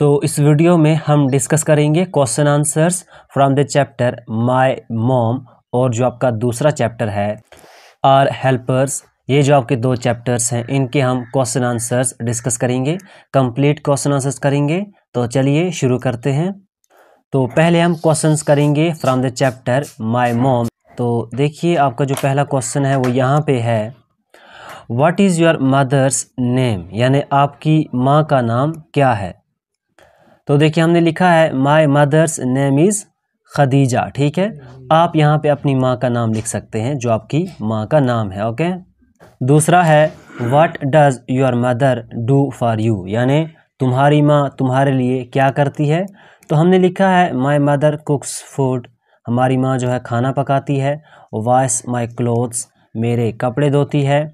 तो इस वीडियो में हम डिस्कस करेंगे question answers from the chapter my mom और जो आपका दूसरा चैप्टर है आर हेल्पर्स ये जो आपके दो चैप्टर्स हैं इनके हम क्वेश्चन आंसर्स डिस्कस करेंगे कंप्लीट क्वेश्चन आंसर्स करेंगे तो चलिए शुरू करते हैं तो पहले हम क्वेश्चन करेंगे from the chapter my mom तो देखिए आपका जो पहला क्वेश्चन है वो यहाँ पे है what is your mother's name यानी आपकी माँ का नाम क्या है तो देखिए हमने लिखा है my mother's name is Khadija ठीक है आप यहाँ पे अपनी माँ का नाम लिख सकते हैं जो आपकी माँ का नाम है ओके दूसरा है what does your mother do for you यानी तुम्हारी माँ तुम्हारे लिए क्या करती है तो हमने लिखा है माई मदर कुक्स फूड हमारी माँ जो है खाना पकाती है वॉइस माई क्लोथ्स मेरे कपड़े धोती है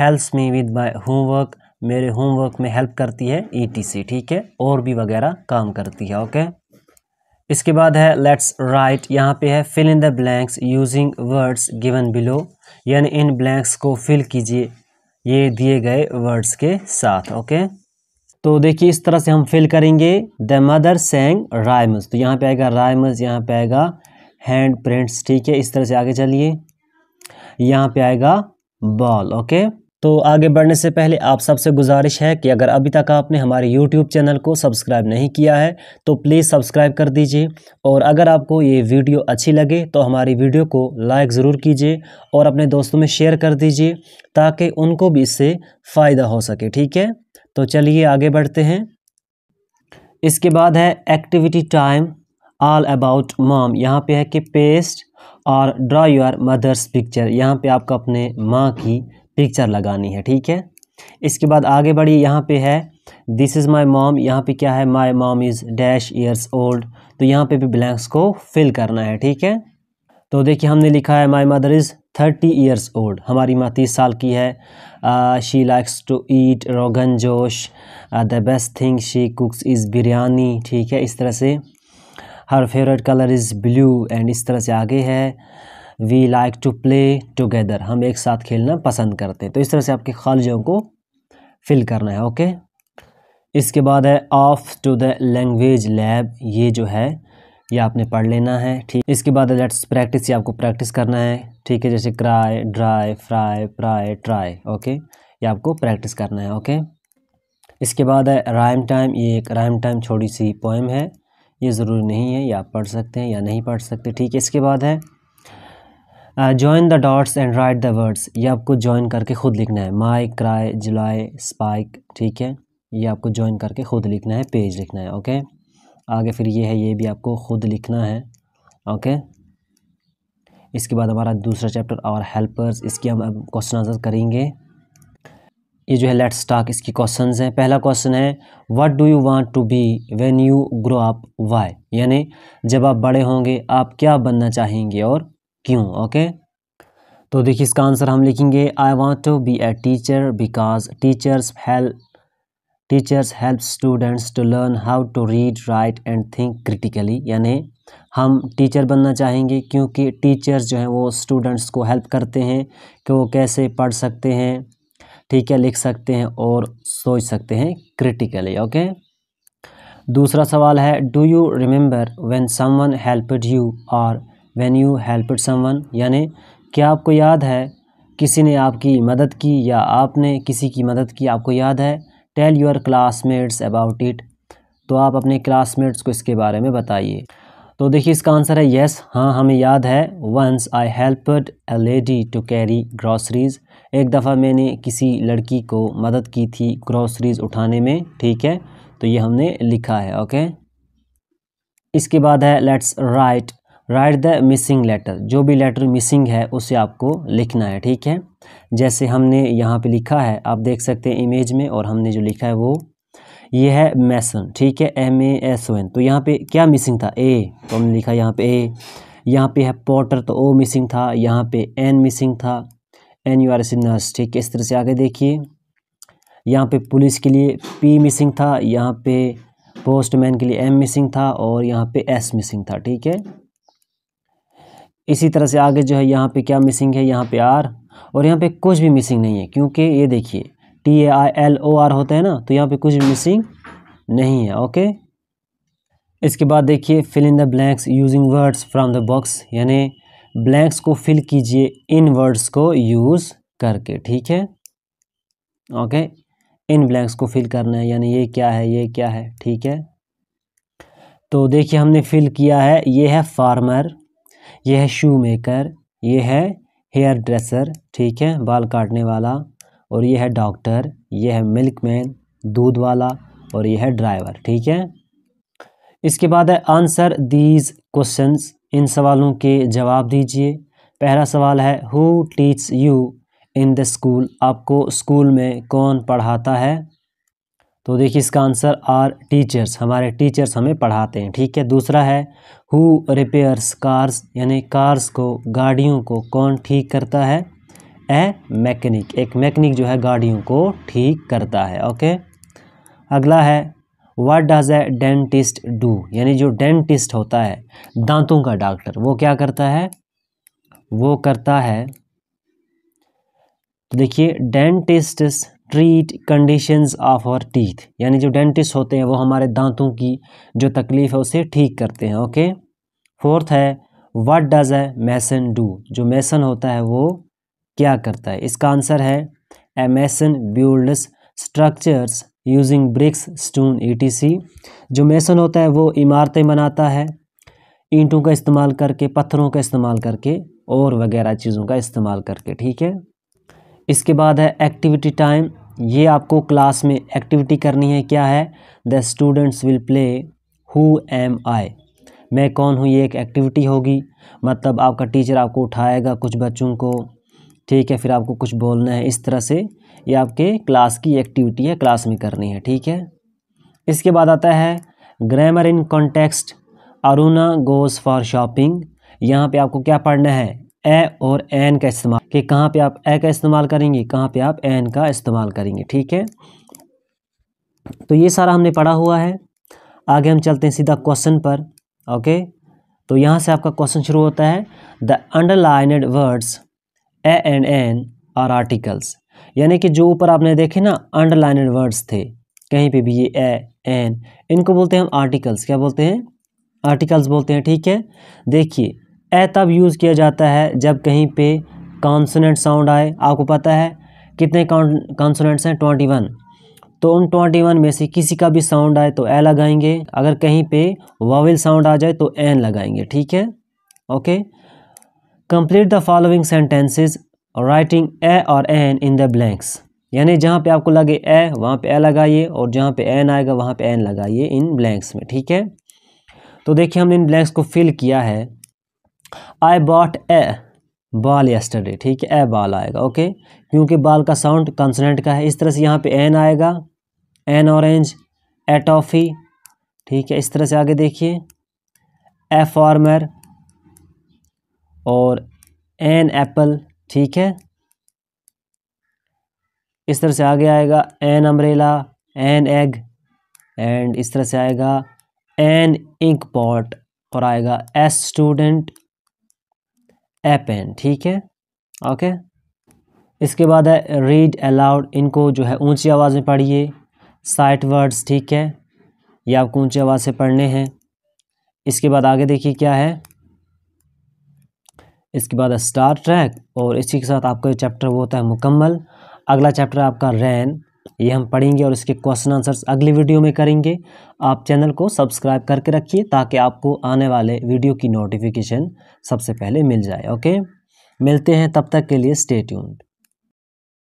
helps me with my homework मेरे होमवर्क में हेल्प करती है ईटीसी e ठीक है और भी वगैरह काम करती है ओके इसके बाद है लेट्स राइट यहाँ पे है fill in the blanks using words given below यानी इन ब्लैंक्स को फिल कीजिए ये दिए गए वर्ड्स के साथ ओके तो देखिए इस तरह से हम फिल करेंगे द मदर सेंग राइम्स तो यहाँ पे आएगा राइम्स यहाँ पे आएगा हैंड प्रिंट्स ठीक है इस तरह से आगे चलिए यहाँ पे आएगा बॉल ओके तो आगे बढ़ने से पहले आप सबसे गुजारिश है कि अगर अभी तक आपने हमारे यूट्यूब चैनल को सब्सक्राइब नहीं किया है तो प्लीज़ सब्सक्राइब कर दीजिए और अगर आपको ये वीडियो अच्छी लगे तो हमारी वीडियो को लाइक ज़रूर कीजिए और अपने दोस्तों में शेयर कर दीजिए ताकि उनको भी इससे फ़ायदा हो सके ठीक है तो चलिए आगे बढ़ते हैं इसके बाद है activity time all about mom यहाँ पे है कि पेस्ट और ड्रा योर मदर्स पिक्चर यहाँ पे आपको अपने माँ की पिक्चर लगानी है ठीक है इसके बाद आगे बढ़िए यहाँ पे है दिस इज़ माई मॉम यहाँ पे क्या है my mom is dash years old तो यहाँ पे भी ब्लैंक्स को फिल करना है ठीक है तो देखिए हमने लिखा है my mother is thirty years old हमारी माँ तीस साल की है she likes to eat rogan josh the best thing she cooks is biryani ठीक है इस तरह से her favourite colour is blue and इस तरह से आगे है we like to play together हम एक साथ खेलना पसंद करते हैं तो इस तरह से आपके खालिजों को फिल करना है ओके इसके बाद है off to the language lab ये जो है ये आपने पढ़ लेना है ठीक इसके बाद लेट्स प्रैक्टिस ये आपको प्रैक्टिस करना है ठीक है जैसे cry dry fry pry try okay ये आपको प्रैक्टिस करना है ओके इसके बाद है राइम टाइम ये एक राइम टाइम छोटी सी पोएम है ये ज़रूरी नहीं है ये आप पढ़ सकते हैं या नहीं पढ़ सकते ठीक है इसके बाद है join the dots and write the words ये आपको ज्वाइन करके खुद लिखना है माई क्राई जुलाई स्पाइक ठीक है ये आपको ज्वाइन करके खुद लिखना है पेज लिखना है ओके आगे फिर ये है ये भी आपको खुद लिखना है ओके इसके बाद हमारा दूसरा चैप्टर और हेल्पर्स इसकी हम अब क्वेश्चन आंसर करेंगे ये जो है लेट्स स्टाक इसकी क्वेश्चन हैं पहला क्वेश्चन है what do you want to be when you grow up why यानी जब आप बड़े होंगे आप क्या बनना चाहेंगे और क्यों ओके तो देखिए इसका आंसर हम लिखेंगे I want to be a teacher because teachers help teachers help students to learn how to read write and think critically यानी हम टीचर बनना चाहेंगे क्योंकि टीचर्स जो हैं वो स्टूडेंट्स को हेल्प करते हैं कि वो कैसे पढ़ सकते हैं ठीक है लिख सकते हैं और सोच सकते हैं क्रिटिकली ओके दूसरा सवाल है do you remember when someone helped you और वैन यू हेल्प समवन यानी क्या आपको याद है किसी ने आपकी मदद की या आपने किसी की मदद की आपको याद है tell your classmates about it तो आप अपने क्लासमेट्स को इसके बारे में बताइए तो देखिए इसका आंसर है येस हाँ हमें याद है once I helped a lady to carry groceries एक दफ़ा मैंने किसी लड़की को मदद की थी ग्रॉसरीज़ उठाने में ठीक है तो ये हमने लिखा है ओके इसके बाद है let's write write the missing letter जो भी लेटर मिसिंग है उसे आपको लिखना है ठीक है जैसे हमने यहाँ पे लिखा है आप देख सकते हैं इमेज में और हमने जो लिखा है वो ये है मैसन ठीक है M A S O N तो यहाँ पे क्या मिसिंग था ए तो हमने लिखा यहाँ पे ए यहाँ पे है पॉटर तो ओ मिसिंग था यहाँ पे एन मिसिंग था N U R S nurse ठीक है इस तरह से आगे देखिए यहाँ पे पुलिस के लिए पी मिसिंग था यहाँ पे पोस्टमैन के लिए एम मिसिंग था और यहाँ पे एस मिसिंग था ठीक है इसी तरह से आगे जो है यहाँ पे क्या मिसिंग है यहाँ पे आर और यहाँ पे कुछ भी मिसिंग नहीं है क्योंकि ये देखिए T A I L O R होता है ना तो यहाँ पे कुछ भी मिसिंग नहीं है ओके इसके बाद देखिए fill in the blanks using words from the box यानी ब्लैंक्स को फिल कीजिए इन वर्ड्स को यूज़ करके ठीक है ओके इन ब्लैंक्स को फिल करना है यानी ये क्या है ये क्या है ठीक है तो देखिए हमने फिल किया है ये है फार्मर ये है शू मेकर ये है हेयर ड्रेसर ठीक है बाल काटने वाला और ये है डॉक्टर ये है मिल्क मैन दूध वाला और ये है ड्राइवर ठीक है इसके बाद है आंसर दीज क्वेश्चन इन सवालों के जवाब दीजिए पहला सवाल है who teach you in the school आपको स्कूल में कौन पढ़ाता है तो देखिए इसका आंसर आर टीचर्स हमारे टीचर्स हमें पढ़ाते हैं ठीक है दूसरा है हु रिपेयर्स कार्स यानी कार्स को गाड़ियों को कौन ठीक करता है ए मैकेनिक एक मैकेनिक जो है गाड़ियों को ठीक करता है ओके अगला है what does a dentist do यानी जो डेंटिस्ट होता है दांतों का डॉक्टर वो क्या करता है वो करता है तो देखिए dentist treat conditions of our teeth यानी जो डेंटिस्ट होते हैं वो हमारे दांतों की जो तकलीफ़ है उसे ठीक करते हैं ओके फोर्थ है वाट डज़ ए मैसन डू जो मैसन होता है वो क्या करता है इसका आंसर है a mason builds structures using bricks stone etc जो मैसन होता है वो इमारतें बनाता है ईंटों का इस्तेमाल करके पत्थरों का इस्तेमाल करके और वगैरह चीज़ों का इस्तेमाल करके ठीक है इसके बाद है एक्टिविटी टाइम ये आपको क्लास में एक्टिविटी करनी है क्या है the students will play who am I मैं कौन हूँ ये एक एक्टिविटी होगी मतलब आपका टीचर आपको उठाएगा कुछ बच्चों को ठीक है फिर आपको कुछ बोलना है इस तरह से ये आपके क्लास की एक्टिविटी है क्लास में करनी है ठीक है इसके बाद आता है grammar in context Aruna goes for shopping यहाँ पे आपको क्या पढ़ना है ए और एन का इस्तेमाल कि कहाँ पे आप ए का इस्तेमाल करेंगे कहाँ पे आप एन का इस्तेमाल करेंगे ठीक है तो ये सारा हमने पढ़ा हुआ है आगे हम चलते हैं सीधा क्वेश्चन पर ओके तो यहाँ से आपका क्वेश्चन शुरू होता है the underlined words a and an are articles यानी कि जो ऊपर आपने देखे ना अंडरलाइनड वर्ड्स थे कहीं पे भी ये ए एन इनको बोलते हैं हम आर्टिकल्स क्या बोलते हैं आर्टिकल्स बोलते हैं ठीक है देखिए ए तब यूज़ किया जाता है जब कहीं पे कॉन्सोनेंट साउंड आए आपको पता है कितने कॉन्सोनेंट्स हैं ट्वेंटी वन तो उन ट्वेंटी वन में से किसी का भी साउंड आए तो ए लगाएंगे अगर कहीं पे वावल साउंड आ जाए तो एन लगाएंगे ठीक है okay complete the following sentences writing a और एन इन द ब्लैंक्स यानी जहाँ पे आपको लगे ए वहाँ पे ए लगाइए और जहाँ पे एन आएगा वहाँ पे एन लगाइए इन ब्लैंक्स में ठीक है तो देखिए हमने इन ब्लैंक्स को फिल किया है आई बॉट ए बाल यस्टरडे ठीक है ए बाल आएगा ओके क्योंकि बाल का साउंड कंसनेंट का है इस तरह से यहाँ पे एन आएगा एन ऑरेंज ए टॉफ़ी ठीक है इस तरह से आगे देखिए ए फार्मर और एन एप्पल ठीक है इस तरह से आगे आएगा an umbrella an egg and इस तरह से आएगा एन इंक पॉट और आएगा एस स्टूडेंट एपेन ठीक है ओके इसके बाद है रीड अलाउड इनको जो है ऊंची आवाज़ में पढ़िए साइट वर्ड्स ठीक है ये आपको ऊंची आवाज़ से पढ़ने हैं इसके बाद आगे देखिए क्या है इसके बाद है स्टार ट्रैक और इसी के साथ आपका चैप्टर वो होता है मुकम्मल अगला चैप्टर आपका रैन ये हम पढ़ेंगे और इसके क्वेश्चन आंसर्स अगली वीडियो में करेंगे आप चैनल को सब्सक्राइब करके रखिए ताकि आपको आने वाले वीडियो की नोटिफिकेशन सबसे पहले मिल जाए ओके मिलते हैं तब तक के लिए स्टे ट्यून्ड